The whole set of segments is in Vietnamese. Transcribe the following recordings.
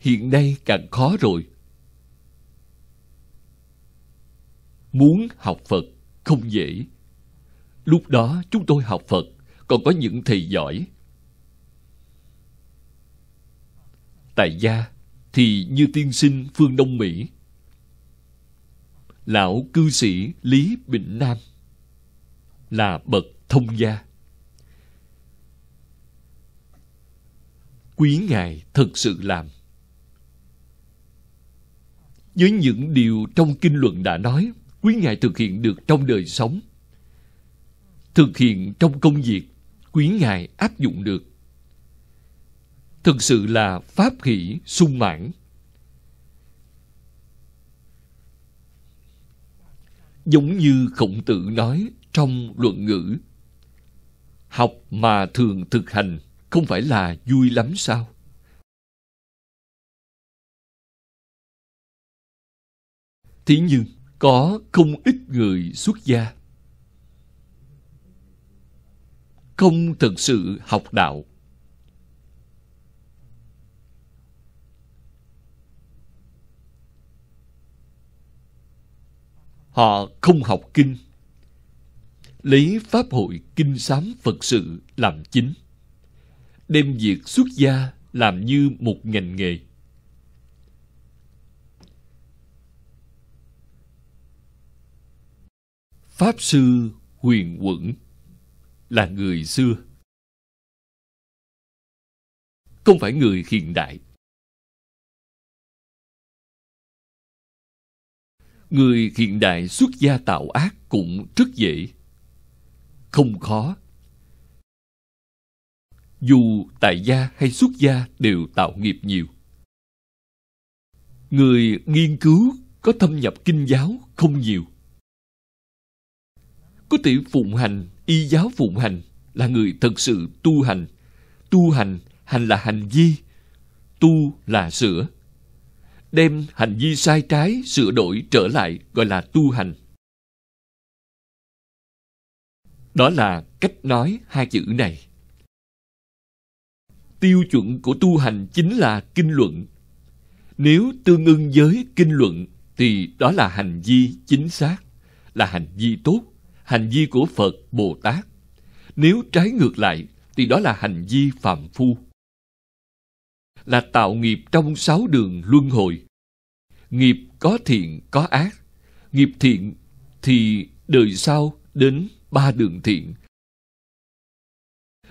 hiện nay càng khó rồi muốn học phật không dễ lúc đó chúng tôi học phật còn có những thầy giỏi tại gia thì như tiên sinh phương đông mỹ lão cư sĩ lý bình nam là bậc thông gia quý ngài thật sự làm với những điều trong kinh luận đã nói quý ngài thực hiện được trong đời sống thực hiện trong công việc quý ngài áp dụng được thực sự là pháp hỷ sung mãn giống như khổng tử nói trong luận ngữ học mà thường thực hành không phải là vui lắm sao Thế nhưng, có không ít người xuất gia không thực sự học đạo. Họ không học kinh, lấy Pháp hội Kinh Sám Phật sự làm chính, đem việc xuất gia làm như một ngành nghề. Pháp Sư Huyền Quẩn là người xưa. Không phải người hiện đại. Người hiện đại xuất gia tạo ác cũng rất dễ. Không khó. Dù tại gia hay xuất gia đều tạo nghiệp nhiều. Người nghiên cứu có thâm nhập kinh giáo không nhiều có thể phụng hành, y giáo phụng hành là người thật sự tu hành. Tu hành, hành là hành vi, tu là sửa. Đem hành vi sai trái sửa đổi trở lại gọi là tu hành. Đó là cách nói hai chữ này. Tiêu chuẩn của tu hành chính là kinh luận. Nếu tương ưng với kinh luận thì đó là hành vi chính xác, là hành vi tốt hành vi của Phật, Bồ Tát. Nếu trái ngược lại, thì đó là hành vi phạm phu. Là tạo nghiệp trong sáu đường luân hồi. Nghiệp có thiện, có ác. Nghiệp thiện thì đời sau đến ba đường thiện.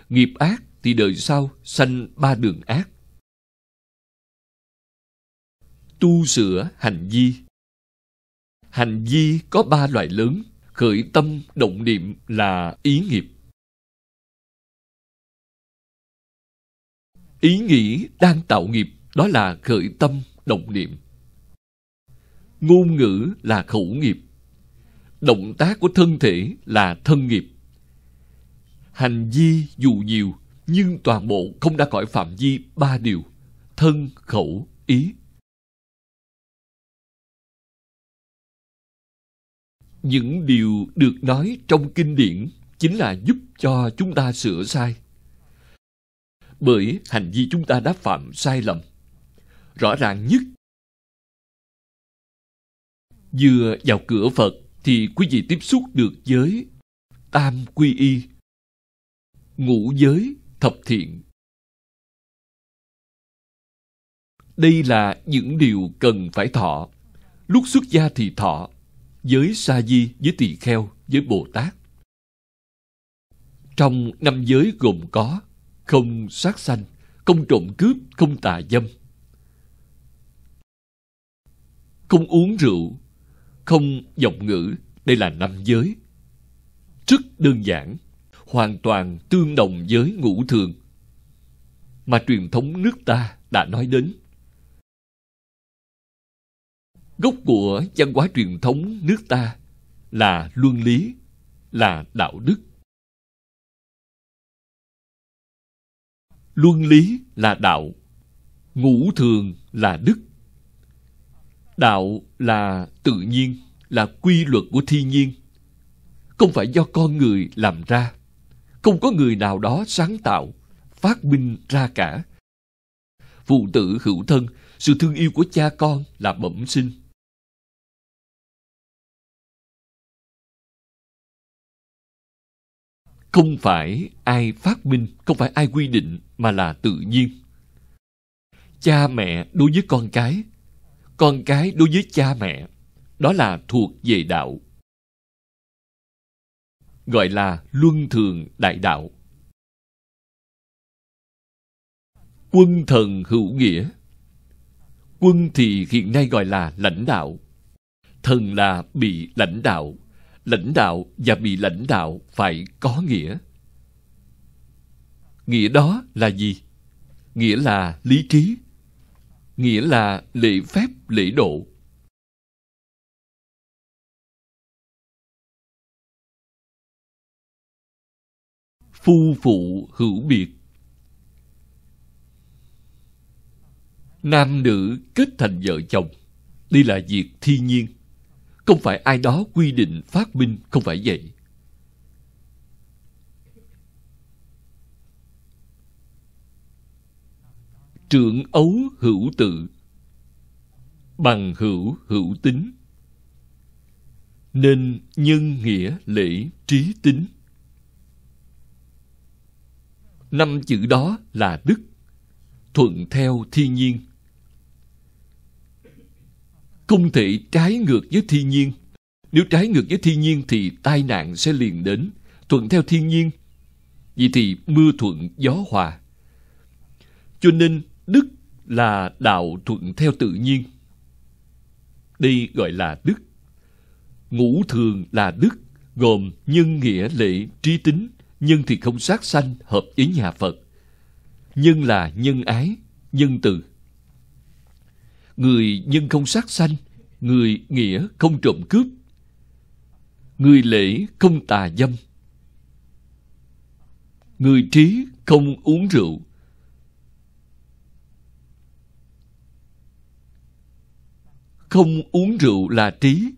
Nghiệp ác thì đời sau sanh ba đường ác. Tu sửa hành vi Hành vi có ba loại lớn khởi tâm động niệm là ý nghiệp ý nghĩ đang tạo nghiệp đó là khởi tâm động niệm ngôn ngữ là khẩu nghiệp động tác của thân thể là thân nghiệp hành vi dù nhiều nhưng toàn bộ không đã khỏi phạm vi ba điều thân khẩu ý những điều được nói trong kinh điển chính là giúp cho chúng ta sửa sai bởi hành vi chúng ta đã phạm sai lầm rõ ràng nhất vừa vào cửa phật thì quý vị tiếp xúc được với tam quy y ngũ giới thập thiện đây là những điều cần phải thọ lúc xuất gia thì thọ với sa di với tỳ kheo với bồ tát trong năm giới gồm có không sát sanh không trộm cướp không tà dâm không uống rượu không giọng ngữ đây là năm giới rất đơn giản hoàn toàn tương đồng với ngũ thường mà truyền thống nước ta đã nói đến gốc của văn hóa truyền thống nước ta là luân lý là đạo đức luân lý là đạo ngũ thường là đức đạo là tự nhiên là quy luật của thiên nhiên không phải do con người làm ra không có người nào đó sáng tạo phát minh ra cả phụ tử hữu thân sự thương yêu của cha con là bẩm sinh không phải ai phát minh không phải ai quy định mà là tự nhiên cha mẹ đối với con cái con cái đối với cha mẹ đó là thuộc về đạo gọi là luân thường đại đạo quân thần hữu nghĩa quân thì hiện nay gọi là lãnh đạo thần là bị lãnh đạo lãnh đạo và bị lãnh đạo phải có nghĩa nghĩa đó là gì nghĩa là lý trí nghĩa là lễ phép lễ độ phu phụ hữu biệt nam nữ kết thành vợ chồng đây là việc thiên nhiên không phải ai đó quy định phát minh không phải vậy trưởng ấu hữu tự bằng hữu hữu tính nên nhân nghĩa lễ trí tính năm chữ đó là đức thuận theo thiên nhiên không thể trái ngược với thiên nhiên nếu trái ngược với thiên nhiên thì tai nạn sẽ liền đến thuận theo thiên nhiên vì thì mưa thuận gió hòa cho nên đức là đạo thuận theo tự nhiên đây gọi là đức ngũ thường là đức gồm nhân nghĩa lễ trí tính nhưng thì không sát sanh hợp với nhà phật nhân là nhân ái nhân từ người dân không sát sanh, người nghĩa không trộm cướp, người lễ không tà dâm, người trí không uống rượu, không uống rượu là trí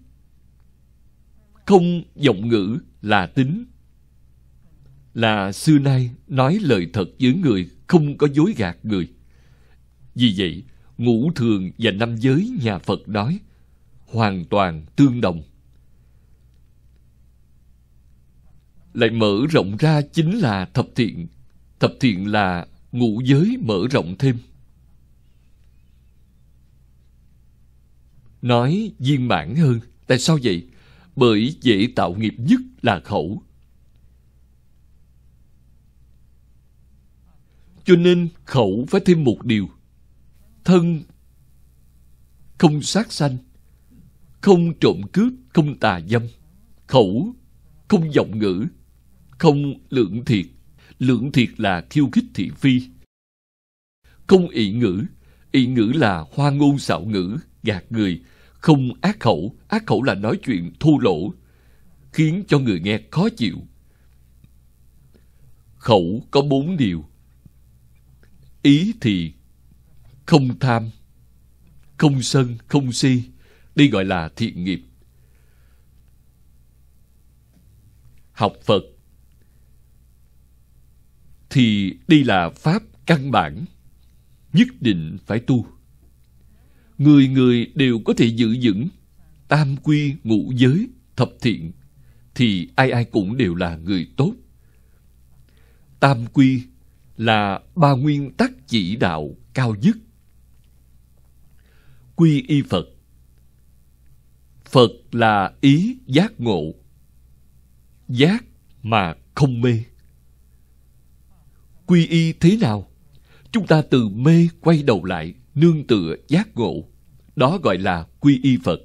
không giọng ngữ là tính là xưa nay nói lời thật với người không có dối gạt người vì vậy ngũ thường và năm giới nhà Phật nói hoàn toàn tương đồng. Lại mở rộng ra chính là thập thiện. Thập thiện là ngũ giới mở rộng thêm. Nói viên mãn hơn. Tại sao vậy? Bởi dễ tạo nghiệp nhất là khẩu. Cho nên khẩu phải thêm một điều thân không sát sanh, không trộm cướp, không tà dâm, khẩu, không giọng ngữ, không lượng thiệt. Lượng thiệt là khiêu khích thị phi. Không ị ngữ, ị ngữ là hoa ngôn xạo ngữ, gạt người. Không ác khẩu, ác khẩu là nói chuyện thô lỗ, khiến cho người nghe khó chịu. Khẩu có bốn điều. Ý thì không tham không sân không si đi gọi là thiện nghiệp học phật thì đi là pháp căn bản nhất định phải tu người người đều có thể giữ vững tam quy ngũ giới thập thiện thì ai ai cũng đều là người tốt tam quy là ba nguyên tắc chỉ đạo cao nhất quy y Phật. Phật là ý giác ngộ. Giác mà không mê. Quy y thế nào? Chúng ta từ mê quay đầu lại, nương tựa giác ngộ. Đó gọi là quy y Phật.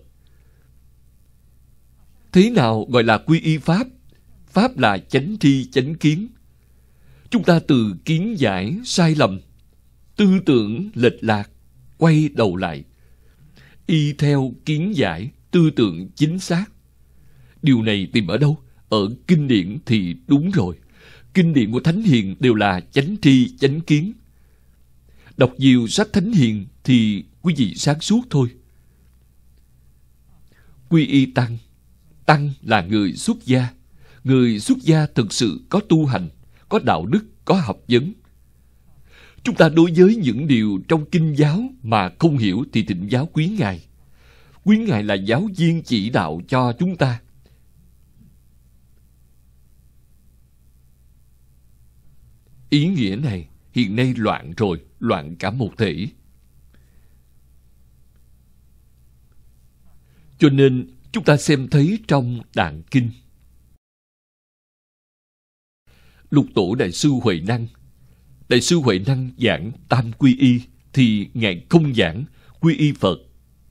Thế nào gọi là quy y Pháp? Pháp là chánh tri chánh kiến. Chúng ta từ kiến giải sai lầm, tư tưởng lệch lạc, quay đầu lại y theo kiến giải tư tưởng chính xác điều này tìm ở đâu ở kinh điển thì đúng rồi kinh điển của thánh hiền đều là chánh tri chánh kiến đọc nhiều sách thánh hiền thì quý vị sáng suốt thôi quy y tăng tăng là người xuất gia người xuất gia thực sự có tu hành có đạo đức có học vấn Chúng ta đối với những điều trong kinh giáo mà không hiểu thì thịnh giáo quý Ngài. Quý Ngài là giáo viên chỉ đạo cho chúng ta. Ý nghĩa này hiện nay loạn rồi, loạn cả một thể. Cho nên chúng ta xem thấy trong đàn Kinh. Lục Tổ Đại sư Huệ Năng Đại sư Huệ Năng giảng tam quy y thì Ngài không giảng quy y Phật,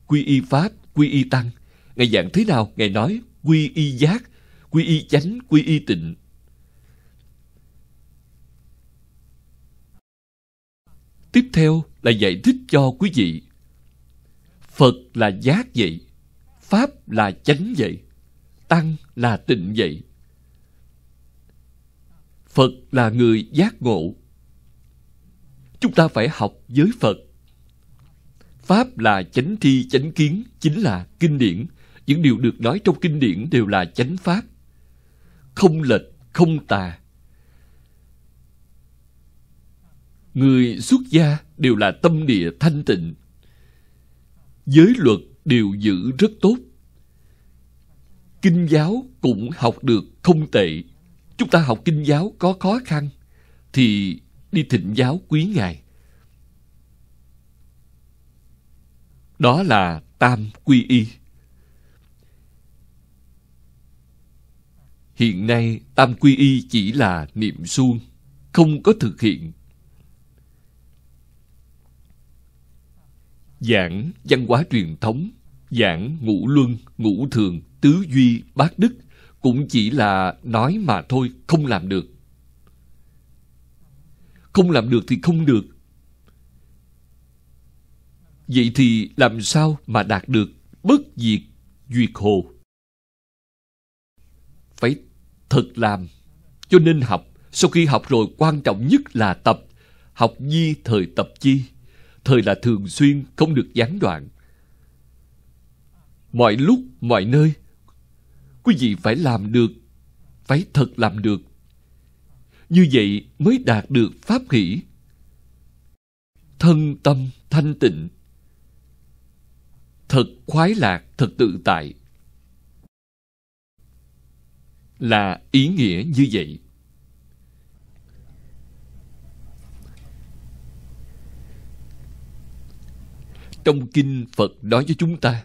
quy y Pháp, quy y Tăng. Ngài giảng thế nào? Ngài nói quy y giác, quy y chánh, quy y tịnh. Tiếp theo là giải thích cho quý vị Phật là giác vậy, Pháp là chánh vậy, Tăng là tịnh vậy. Phật là người giác ngộ, chúng ta phải học giới Phật. Pháp là chánh tri, chánh kiến, chính là kinh điển. Những điều được nói trong kinh điển đều là chánh pháp. Không lệch, không tà. Người xuất gia đều là tâm địa thanh tịnh. Giới luật đều giữ rất tốt. Kinh giáo cũng học được không tệ. Chúng ta học kinh giáo có khó khăn thì đi thịnh giáo quý ngài đó là tam quy y hiện nay tam quy y chỉ là niệm suông không có thực hiện giảng văn hóa truyền thống giảng ngũ luân ngũ thường tứ duy bát đức cũng chỉ là nói mà thôi không làm được không làm được thì không được vậy thì làm sao mà đạt được bất diệt duyệt hồ phải thật làm cho nên học sau khi học rồi quan trọng nhất là tập học di thời tập chi thời là thường xuyên không được gián đoạn mọi lúc mọi nơi quý vị phải làm được phải thật làm được như vậy mới đạt được pháp hỷ thân tâm thanh tịnh thật khoái lạc thật tự tại là ý nghĩa như vậy trong kinh phật nói với chúng ta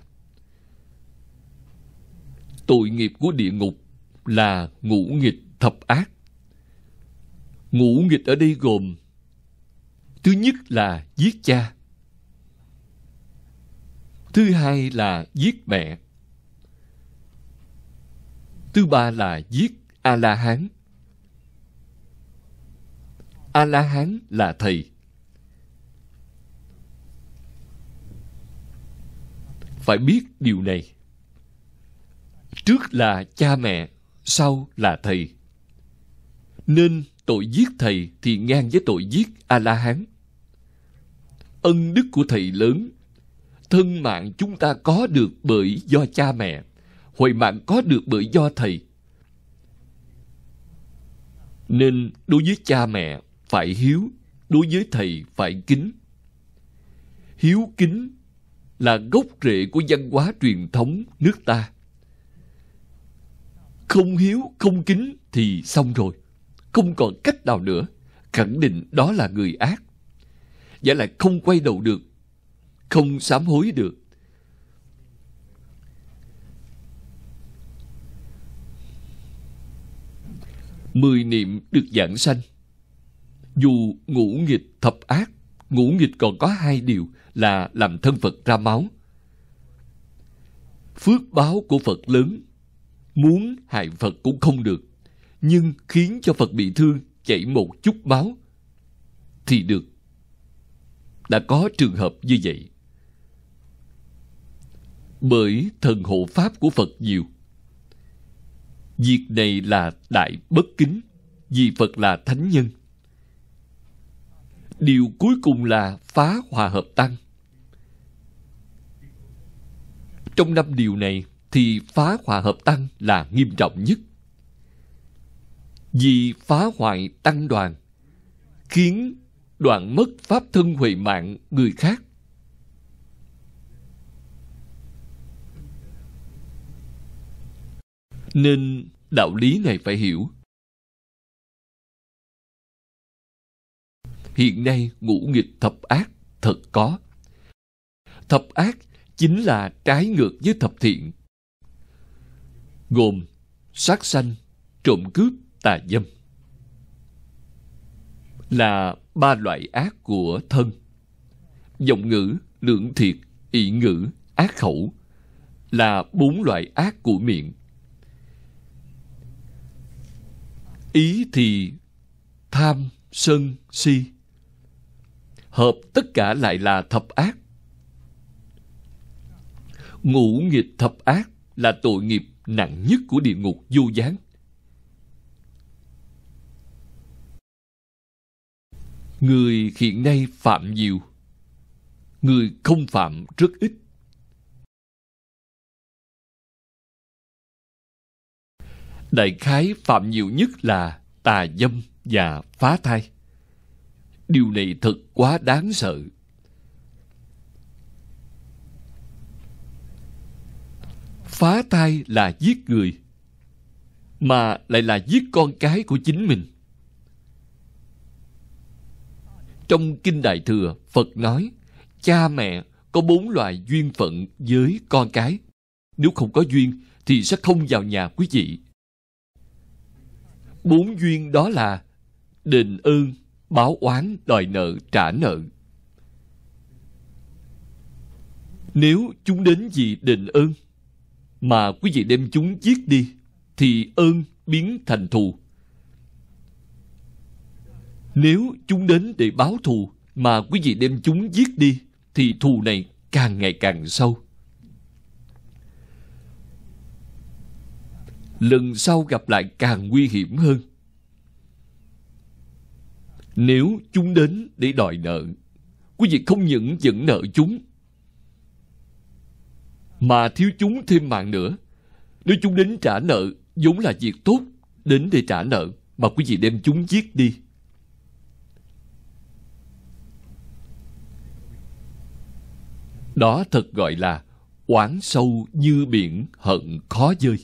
tội nghiệp của địa ngục là ngũ nghịch thập ác ngũ nghịch ở đây gồm thứ nhất là giết cha thứ hai là giết mẹ thứ ba là giết a la hán a la hán là thầy phải biết điều này trước là cha mẹ sau là thầy nên tội giết thầy thì ngang với tội giết A-la-hán. Ân đức của thầy lớn, thân mạng chúng ta có được bởi do cha mẹ, huệ mạng có được bởi do thầy. Nên đối với cha mẹ phải hiếu, đối với thầy phải kính. Hiếu kính là gốc rễ của văn hóa truyền thống nước ta. Không hiếu, không kính thì xong rồi không còn cách nào nữa khẳng định đó là người ác giả lại không quay đầu được không sám hối được mười niệm được giảng sanh dù ngũ nghịch thập ác ngũ nghịch còn có hai điều là làm thân phật ra máu phước báo của phật lớn muốn hại phật cũng không được nhưng khiến cho Phật bị thương chảy một chút máu thì được. Đã có trường hợp như vậy. Bởi thần hộ pháp của Phật nhiều. Việc này là đại bất kính vì Phật là thánh nhân. Điều cuối cùng là phá hòa hợp tăng. Trong năm điều này thì phá hòa hợp tăng là nghiêm trọng nhất vì phá hoại tăng đoàn khiến đoạn mất pháp thân huệ mạng người khác nên đạo lý này phải hiểu hiện nay ngũ nghịch thập ác thật có thập ác chính là trái ngược với thập thiện gồm sát sanh trộm cướp tà dâm là ba loại ác của thân giọng ngữ lưỡng thiệt ị ngữ ác khẩu là bốn loại ác của miệng ý thì tham sân si hợp tất cả lại là thập ác ngũ nghịch thập ác là tội nghiệp nặng nhất của địa ngục vô gián người hiện nay phạm nhiều người không phạm rất ít đại khái phạm nhiều nhất là tà dâm và phá thai điều này thật quá đáng sợ phá thai là giết người mà lại là giết con cái của chính mình Trong Kinh Đại Thừa, Phật nói, cha mẹ có bốn loại duyên phận với con cái. Nếu không có duyên thì sẽ không vào nhà quý vị. Bốn duyên đó là đền ơn, báo oán, đòi nợ, trả nợ. Nếu chúng đến vì đền ơn mà quý vị đem chúng giết đi thì ơn biến thành thù nếu chúng đến để báo thù mà quý vị đem chúng giết đi thì thù này càng ngày càng sâu. Lần sau gặp lại càng nguy hiểm hơn. Nếu chúng đến để đòi nợ, quý vị không những dẫn nợ chúng mà thiếu chúng thêm mạng nữa. Nếu chúng đến trả nợ, vốn là việc tốt, đến để trả nợ mà quý vị đem chúng giết đi Đó thật gọi là oán sâu như biển hận khó dơi.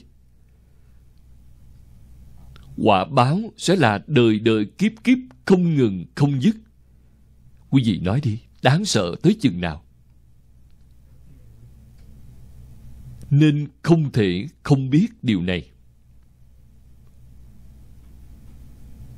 Quả báo sẽ là đời đời kiếp kiếp không ngừng không dứt. Quý vị nói đi, đáng sợ tới chừng nào? Nên không thể không biết điều này.